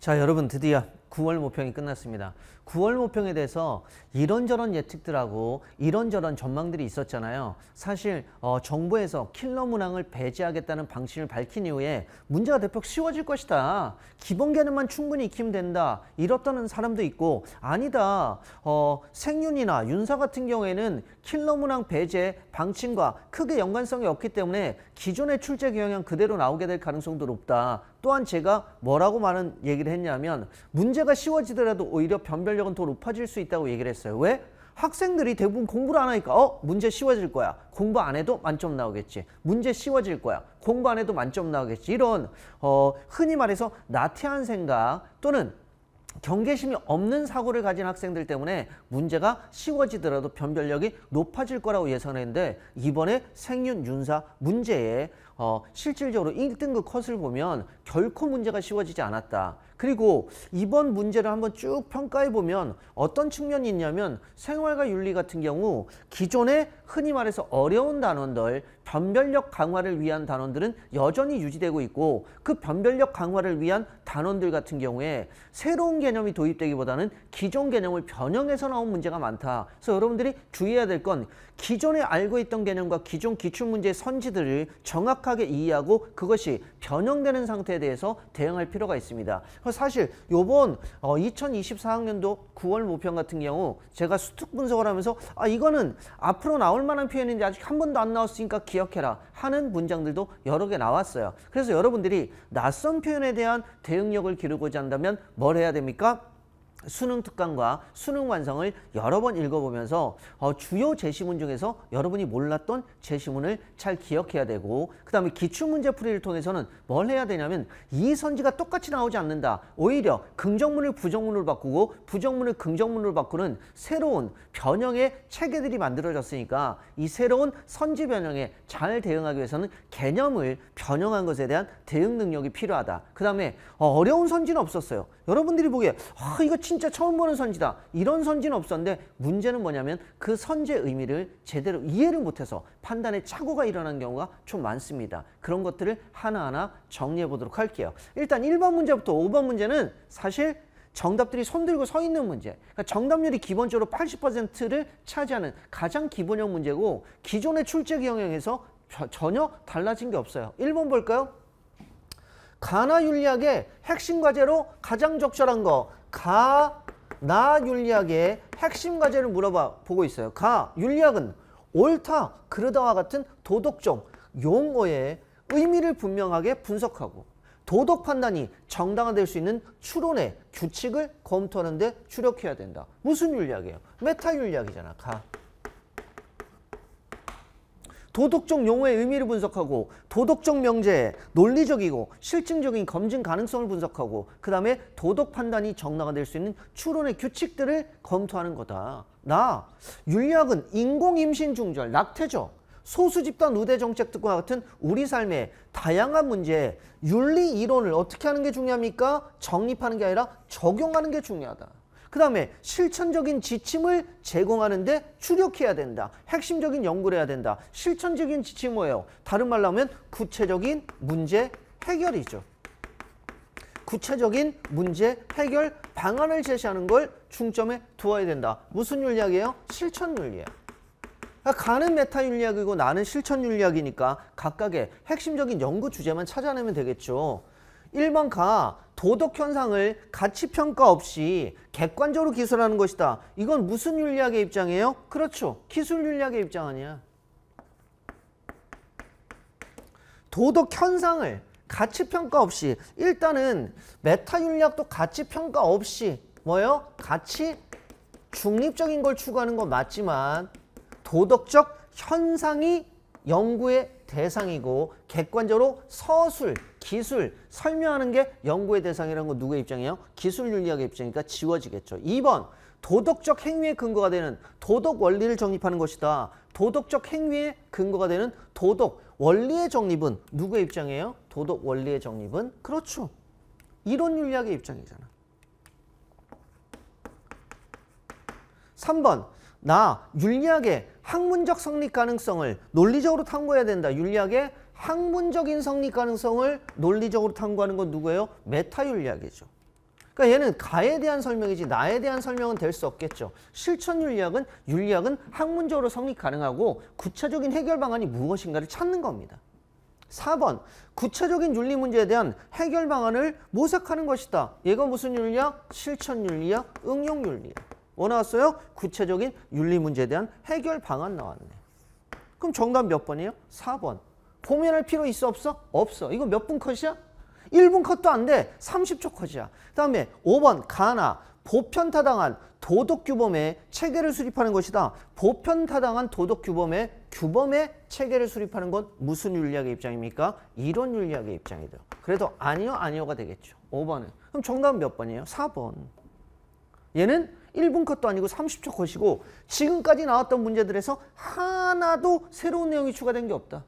자, 여러분 드디어 9월 모평이 끝났습니다. 9월 모평에 대해서 이런저런 예측들하고 이런저런 전망들이 있었잖아요. 사실 어, 정부에서 킬러 문항을 배제하겠다는 방침을 밝힌 이후에 문제가 대폭 쉬워질 것이다. 기본 개념만 충분히 익히면 된다. 이렇다는 사람도 있고 아니다. 어, 생윤이나 윤사 같은 경우에는 킬러 문항 배제 방침과 크게 연관성이 없기 때문에 기존의 출제 경향 그대로 나오게 될 가능성도 높다. 또한 제가 뭐라고 많은 얘기를 했냐면 문제 문제가 쉬워지더라도 오히려 변별력은 더 높아질 수 있다고 얘기를 했어요. 왜? 학생들이 대부분 공부를 안 하니까 어 문제 쉬워질 거야 공부 안 해도 만점 나오겠지 문제 쉬워질 거야 공부 안 해도 만점 나오겠지 이런 어 흔히 말해서 나태한 생각 또는 경계심이 없는 사고를 가진 학생들 때문에 문제가 쉬워지더라도 변별력이 높아질 거라고 예상했는데 이번에 생윤 윤사 문제에 어, 실질적으로 1등급 컷을 보면 결코 문제가 쉬워지지 않았다. 그리고 이번 문제를 한번 쭉 평가해 보면 어떤 측면이 있냐면 생활과 윤리 같은 경우 기존에 흔히 말해서 어려운 단원들 변별력 강화를 위한 단원들은 여전히 유지되고 있고 그 변별력 강화를 위한 단원들 같은 경우에 새로운 개념이 도입되기보다는 기존 개념을 변형해서 나온 문제가 많다. 그래서 여러분들이 주의해야 될 건 기존에 알고 있던 개념과 기존 기출문제의 선지들을 정확하게 이해하고 그것이 변형되는 상태에 대해서 대응할 필요가 있습니다. 그 사실 요번 어, 2024학년도 9월 모평 같은 경우 제가 수특 분석을 하면서 아 이거는 앞으로 나올 만한 표현인데 아직 한 번도 안 나왔으니까 기억해라 하는 문장들도 여러 개 나왔어요. 그래서 여러분들이 낯선 표현에 대한 대응력을 기르고자 한다면 뭘 해야 됩니까? 수능 특강과 수능 완성을 여러 번 읽어보면서 어, 주요 제시문 중에서 여러분이 몰랐던 제시문을 잘 기억해야 되고 그 다음에 기출문제 풀이를 통해서는 뭘 해야 되냐면 이 선지가 똑같이 나오지 않는다. 오히려 긍정문을 부정문으로 바꾸고 부정문을 긍정문으로 바꾸는 새로운 변형의 체계들이 만들어졌으니까 이 새로운 선지 변형에 잘 대응하기 위해서는 개념을 변형한 것에 대한 대응 능력이 필요하다. 그 다음에 어, 어려운 선지는 없었어요. 여러분들이 보기에 아, 이거 진 진짜 처음 보는 선지다. 이런 선지는 없었는데 문제는 뭐냐면 그 선지의 의미를 제대로 이해를 못해서 판단에 착오가 일어난 경우가 좀 많습니다. 그런 것들을 하나하나 정리해 보도록 할게요. 일단 1번 문제부터 5번 문제는 사실 정답들이 손들고 서 있는 문제. 그러니까 정답률이 기본적으로 80%를 차지하는 가장 기본형 문제고 기존의 출제 경영에서 전혀 달라진 게 없어요. 1번 볼까요? 가나 윤리학의 핵심 과제로 가장 적절한 거 가, 나 윤리학의 핵심 과제를 물어봐 보고 있어요. 가, 윤리학은 옳다, 그러다와 같은 도덕적 용어의 의미를 분명하게 분석하고 도덕 판단이 정당화될 수 있는 추론의 규칙을 검토하는 데 주력해야 된다. 무슨 윤리학이에요? 메타 윤리학이잖아, 가. 도덕적 용어의 의미를 분석하고 도덕적 명제의 논리적이고 실증적인 검증 가능성을 분석하고 그 다음에 도덕 판단이 정나화 될수 있는 추론의 규칙들을 검토하는 거다. 나 윤리학은 인공임신 중절, 낙태죠. 소수 집단 우대 정책 등과 같은 우리 삶의 다양한 문제에 윤리 이론을 어떻게 하는 게 중요합니까? 정립하는 게 아니라 적용하는 게 중요하다. 그 다음에 실천적인 지침을 제공하는데 주력해야 된다. 핵심적인 연구를 해야 된다. 실천적인 지침 뭐예요? 다른 말로 하면 구체적인 문제 해결이죠. 구체적인 문제 해결 방안을 제시하는 걸 중점에 두어야 된다. 무슨 윤리학이에요? 실천 윤리학. 그러니까 가는 메타 윤리학이고 나는 실천 윤리학이니까 각각의 핵심적인 연구 주제만 찾아내면 되겠죠. 1번 가 도덕 현상을 가치 평가 없이 객관적으로 기술하는 것이다. 이건 무슨 윤리학의 입장이에요? 그렇죠. 기술 윤리학의 입장 아니야. 도덕 현상을 가치 평가 없이 일단은 메타 윤리학도 가치 평가 없이 뭐예요? 가치 중립적인 걸 추구하는 건 맞지만 도덕적 현상이 연구의 대상이고 객관적으로 서술 기술, 설명하는 게 연구의 대상이라는 건 누구의 입장이에요? 기술 윤리학의 입장이니까 지워지겠죠. 2번 도덕적 행위의 근거가 되는 도덕 원리를 정립하는 것이다. 도덕적 행위의 근거가 되는 도덕 원리의 정립은 누구의 입장이에요? 도덕 원리의 정립은 그렇죠. 이론 윤리학의 입장이잖아. 3번 나 윤리학의 학문적 성립 가능성을 논리적으로 탐구해야 된다. 윤리학의 학문적인 성립 가능성을 논리적으로 탐구하는 건 누구예요? 메타윤리학이죠. 그러니까 얘는 가에 대한 설명이지 나에 대한 설명은 될 수 없겠죠. 실천 윤리학은 윤리학은 학문적으로 성립 가능하고 구체적인 해결 방안이 무엇인가를 찾는 겁니다. 4번 구체적인 윤리 문제에 대한 해결 방안을 모색하는 것이다. 얘가 무슨 윤리학? 실천 윤리학, 응용 윤리학. 뭐 나왔어요? 구체적인 윤리 문제에 대한 해결 방안 나왔네. 그럼 정답 몇 번이에요? 4번. 보면할 필요 있어 없어? 없어. 이거 몇 분 컷이야? 1분 컷도 안 돼. 30초 컷이야. 그 다음에 5번 가나 보편타당한 도덕규범의 체계를 수립하는 것이다. 보편타당한 도덕규범의 규범의 체계를 수립하는 건 무슨 윤리학의 입장입니까? 이런 윤리학의 입장이죠. 그래도 아니요 아니요가 되겠죠. 5번은. 그럼 정답은 몇 번이에요? 4번. 얘는 1분 컷도 아니고 30초 컷이고 지금까지 나왔던 문제들에서 하나도 새로운 내용이 추가된 게 없다.